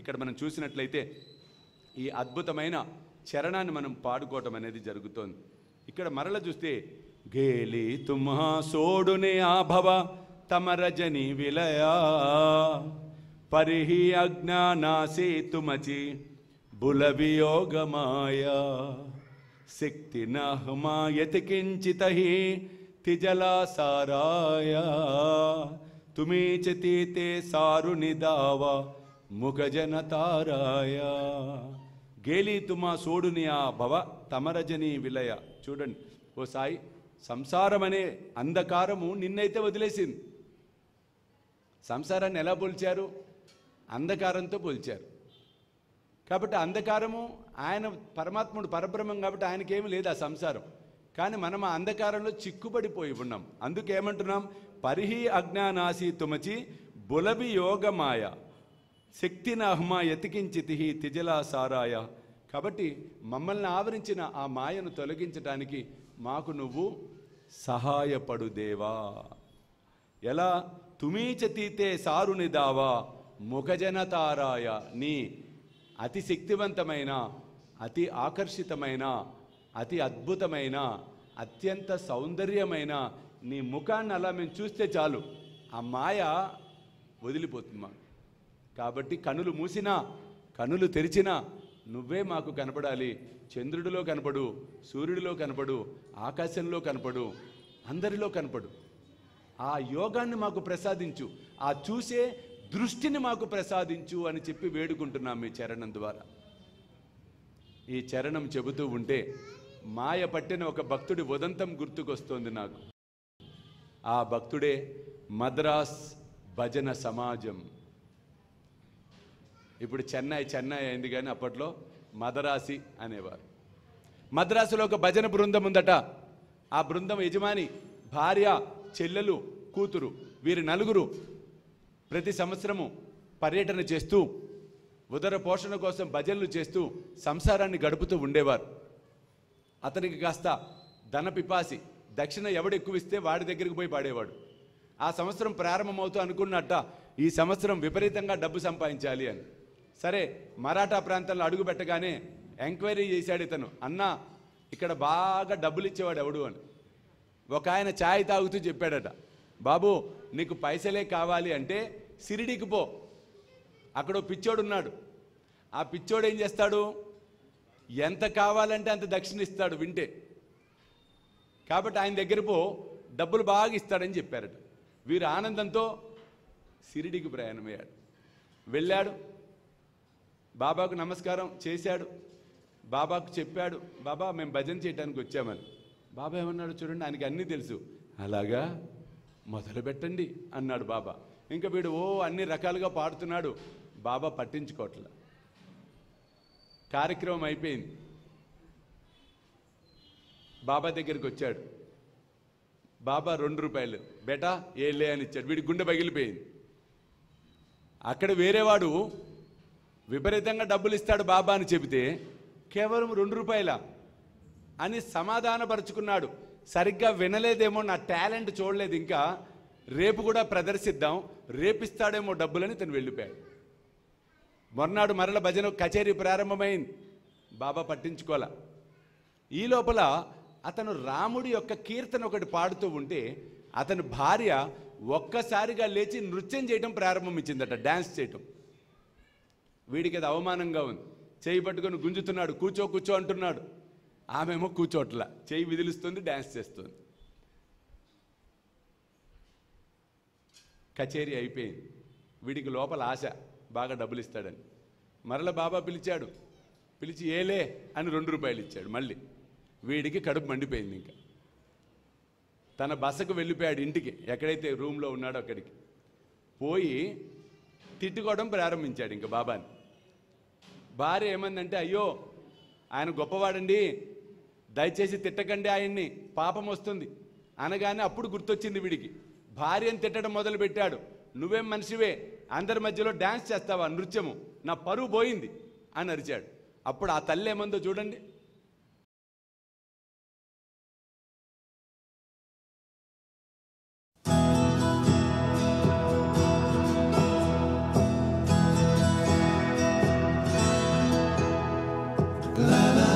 ఇక్కడ మనం చూసినట్లయితే ఈ అద్భుతమైన చరణాన్ని మనం పాడుకోవటం అనేది జరుగుతోంది ఇక్కడ మరల చూస్తే గేలి తుమ్మా సోడునే ఆభవ తమ రజని విలయా పరిహి అజ్ఞానాసే తుమచి బులవియోగమాయా శక్తి నహమాయతి తిజలాసారాయ తుమే చేతే సారుని దావా ముఖజన తారాయ గేలి తుమా సోడుని ఆ భవ తమరజని విలయ చూడండి ఓ సాయి సంసారం అనే అంధకారము నిన్నైతే వదిలేసింది సంసారాన్ని ఎలా పోల్చారు అంధకారంతో పోల్చారు కాబట్టి అంధకారము ఆయన పరమాత్ముడు పరబ్రహ్మం కాబట్టి ఆయనకేమి లేదు ఆ సంసారం కానీ మనం ఆ అంధకారంలో చిక్కుబడిపోయి ఉన్నాం అందుకేమంటున్నాం పరిహి అజ్ఞానాసి తుమచి బులబి యోగమాయ శక్తిని అహ్మా ఎతికించితిహి తిజలాసారాయ కాబట్టి మమ్మల్ని ఆవరించిన ఆ మాయను తొలగించడానికి మాకు నువ్వు సహాయపడు దేవా ఎలా తుమీచతీతే దావా ముఖజనతారాయ నీ అతి శక్తివంతమైన అతి ఆకర్షితమైన అతి అద్భుతమైన అత్యంత సౌందర్యమైన నీ ముఖాన్ని అలా మేము చూస్తే చాలు ఆ మాయ వదిలిపోతుంది కాబట్టి కనులు మూసినా కనులు తెరిచినా నువ్వే మాకు కనపడాలి చంద్రుడిలో కనపడు సూర్యుడిలో కనపడు ఆకాశంలో కనపడు అందరిలో కనపడు ఆ యోగాన్ని మాకు ప్రసాదించు ఆ చూసే దృష్టిని మాకు ప్రసాదించు అని చెప్పి వేడుకుంటున్నాం మీ చరణం ద్వారా ఈ చరణం చెబుతూ ఉంటే మాయ పట్టిన ఒక భక్తుడి ఉదంతం గుర్తుకొస్తోంది నాకు ఆ భక్తుడే మద్రాస్ భజన సమాజం ఇప్పుడు చెన్నై చెన్నై అయింది కానీ అప్పట్లో మదరాసి అనేవారు మద్రాసులో ఒక భజన బృందం ఉందట ఆ బృందం యజమాని భార్య చెల్లెలు కూతురు వీరి నలుగురు ప్రతి సంవత్సరము పర్యటన చేస్తూ ఉదర పోషణ కోసం భజనలు చేస్తూ సంసారాన్ని గడుపుతూ ఉండేవారు అతనికి కాస్త ధన పిపాసి దక్షిణ ఎవడు ఎక్కువ ఇస్తే వాడి దగ్గరికి పోయి పాడేవాడు ఆ సంవత్సరం ప్రారంభమవుతూ అనుకున్నట్ట ఈ సంవత్సరం విపరీతంగా డబ్బు సంపాదించాలి అని సరే మరాఠా ప్రాంతంలో అడుగు పెట్టగానే ఎంక్వైరీ చేశాడు ఇతను అన్నా ఇక్కడ బాగా డబ్బులు ఇచ్చేవాడు ఎవడు అని ఒక ఆయన ఛాయ్ తాగుతూ చెప్పాడట బాబు నీకు పైసలే కావాలి అంటే సిరిడికి పో అక్కడ ఉన్నాడు ఆ పిచ్చోడు ఏం చేస్తాడు ఎంత కావాలంటే అంత దక్షిణ ఇస్తాడు వింటే కాబట్టి ఆయన దగ్గర పో డబ్బులు బాగా ఇస్తాడని చెప్పారట వీరు ఆనందంతో సిరిడికి ప్రయాణమయ్యాడు వెళ్ళాడు బాబాకు నమస్కారం చేశాడు బాబాకు చెప్పాడు బాబా మేము భజన చేయడానికి వచ్చామని బాబా ఏమన్నాడు చూడండి ఆయనకి అన్నీ తెలుసు అలాగా మొదలు పెట్టండి అన్నాడు బాబా ఇంకా వీడు ఓ అన్ని రకాలుగా పాడుతున్నాడు బాబా పట్టించుకోవట్ల కార్యక్రమం అయిపోయింది బాబా దగ్గరికి వచ్చాడు బాబా రెండు రూపాయలు బేటా ఏలే అని ఇచ్చాడు వీడి గుండె పగిలిపోయింది అక్కడ వేరేవాడు విపరీతంగా డబ్బులు ఇస్తాడు బాబా అని చెబితే కేవలం రెండు రూపాయల అని సమాధానపరుచుకున్నాడు సరిగ్గా వినలేదేమో నా టాలెంట్ చూడలేదు ఇంకా రేపు కూడా ప్రదర్శిద్దాం రేపిస్తాడేమో డబ్బులని తను వెళ్ళిపోయాడు మొన్నాడు మరల భజన కచేరీ ప్రారంభమైంది బాబా పట్టించుకోలే ఈ లోపల అతను రాముడి యొక్క కీర్తన ఒకటి పాడుతూ ఉంటే అతని భార్య ఒక్కసారిగా లేచి నృత్యం చేయడం ప్రారంభించిందట డ్యాన్స్ చేయటం వీడికి అది అవమానంగా ఉంది చేయి పట్టుకొని గుంజుతున్నాడు కూర్చో కూర్చో అంటున్నాడు ఆమెమో కూర్చోట్లా చేయి విదిలిస్తుంది డ్యాన్స్ చేస్తుంది కచేరీ అయిపోయింది వీడికి లోపల ఆశ బాగా డబ్బులు ఇస్తాడని మరల బాబా పిలిచాడు పిలిచి ఏలే అని రెండు రూపాయలు ఇచ్చాడు మళ్ళీ వీడికి కడుపు మండిపోయింది ఇంకా తన బసకు వెళ్ళిపోయాడు ఇంటికి ఎక్కడైతే రూమ్లో ఉన్నాడో అక్కడికి పోయి తిట్టుకోవడం ప్రారంభించాడు ఇంకా బాబాని భార్య ఏమందంటే అయ్యో ఆయన గొప్పవాడండి దయచేసి తిట్టకండి ఆయన్ని పాపం వస్తుంది అనగానే అప్పుడు గుర్తొచ్చింది వీడికి భార్యను తిట్టడం మొదలుపెట్టాడు నువ్వేం మనిషివే అందరి మధ్యలో డ్యాన్స్ చేస్తావా నృత్యము నా పరువు పోయింది అని అరిచాడు అప్పుడు ఆ తల్లి ఏమందో చూడండి la la